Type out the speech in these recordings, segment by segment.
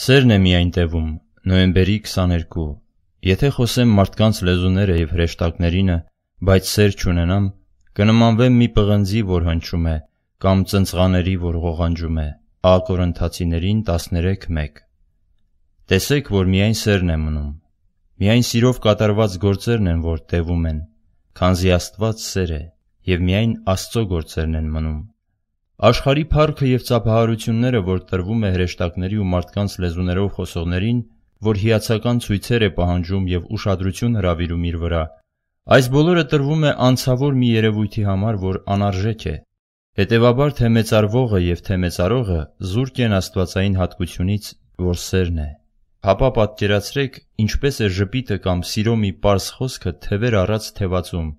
Սերն է միայն տևում, նոյեմբերի 22, եթե խոսեմ մարդկանց լեզուները և հրեշտակներինը, բայց սեր չունենամ, կնմանվեմ մի պղնձի, որ հնչում է, կամ ծնծղաների, որ ղողանջում է, Ա Կորնթացիներին 13:1 Տեսեք, որ միայն սերն է մնում, միայն սիրով կատարված գործերն են, որ տևում են, քանզի Աստված սեր է, և միայն Աստծո գործերն են մնում։ Աշխարհի փառքը եւ ծափահարությունները, որ տրվում է հրեշտակների ու մարդկանց լեզուներով խոսողներին, որ հիացական ցույցեր է պահանջում եւ ուշադրություն հրավիրում իր վրա, այս բոլորը տրվում է անցավոր մի երևույթի համար, որ անարժեք է։ Հետևաբար թե մեծարվողը եւ թե մեծարողը զուրկ են աստվածային հատկությունից, որ սերն է։ Հապա պատկերացրեք, ինչպես է ժպիտը կամ սիրո մի པարս խոսքը թևեր առած թևածում։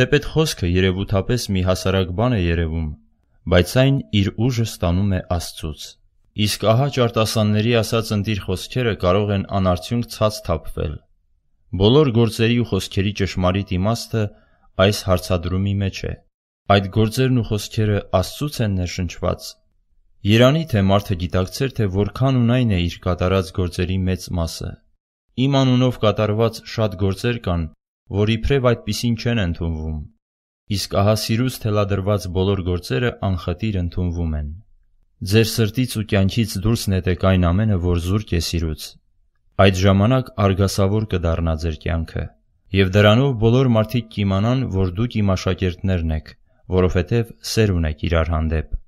Թեպետ խոսքը երևութապես մի հասարակ բան է երևում, բայց այն իր ուժը ստանում է Աստծուց։ Իսկ ահա ճարտասանների ասած ընդիր խոսքերը կարող են անարդյունք ցած թափվել։ Բոլոր գործերի ու խոսքերի ճշմարիտ իմաստը այս հարցադրումի մեջ է։ Այդ գործերն ու խոսքերը Աստծուց են ներշնչված։ Երանի թե մարդը գիտակցեր, թե որքան ունայն է իր կատարած գործերի մեծ մասը։ Իմ անունով կատարված շատ գործեր կան, որ իբրև այդպիսին չեն ընդունվում իսկ ահասիրուց թելադրված բոլոր գործերը անխտիր ընդունվում են։ Ձեր սրտից ու կյանքից դուրս նետեք այն ամենը, որ զուրկ է սիրուց։ Այդ ժամանակ արգասավոր կդառնա ձեր կյանքը, եւ դրանով բոլոր մարդիկ կիմանան, որ դուք իմ աշակերտներն եք, որովհետեւ սեր ունեք իրար հանդեպ։